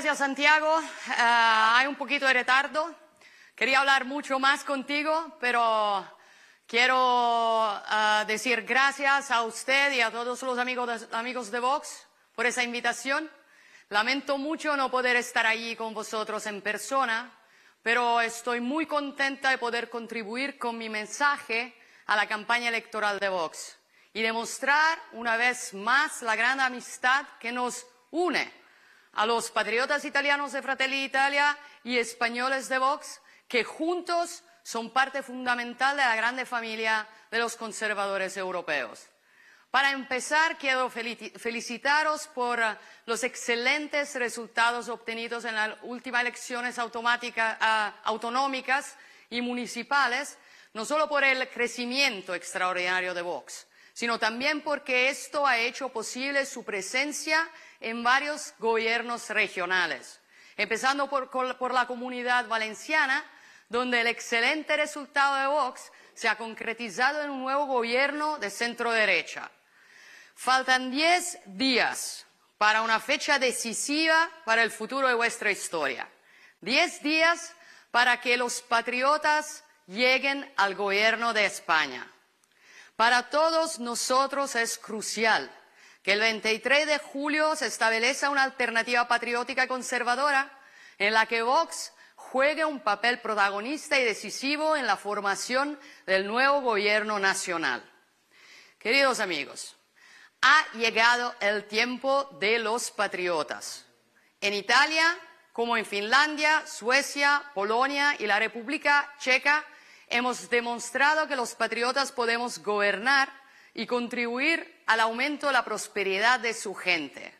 gracias, Santiago. Eh, hay un poquito de retardo. Quería hablar mucho más contigo, pero quiero eh, decir gracias a usted y a todos los amigos amigos de Vox por esa invitación. Lamento mucho no poder estar allí con vosotros en persona, pero estoy muy contenta de poder contribuir con mi mensaje a la campaña electoral de Vox y demostrar una vez más la gran amistad que nos une a los patriotas italianos de Fratelli Italia y españoles de Vox, que juntos son parte fundamental de la grande familia de los conservadores europeos. Para empezar, quiero felicitaros por los excelentes resultados obtenidos en las últimas elecciones autonómicas y municipales, no solo por el crecimiento extraordinario de Vox, sino también porque esto ha hecho posible su presencia en varios gobiernos regionales, empezando por, la comunidad valenciana, donde el excelente resultado de Vox se ha concretizado en un nuevo gobierno de centro derecha. Faltan diez días para una fecha decisiva para el futuro de vuestra historia. Diez días para que los patriotas lleguen al gobierno de España. Para todos nosotros es crucial que el 23 de julio se establezca una alternativa patriótica y conservadora en la que Vox juegue un papel protagonista y decisivo en la formación del nuevo gobierno nacional. Queridos amigos, ha llegado el tiempo de los patriotas. En Italia, como en Finlandia, Suecia, Polonia y la República Checa, Hemos demostrado que los patriotas podemos gobernar y contribuir al aumento de la prosperidad de su gente.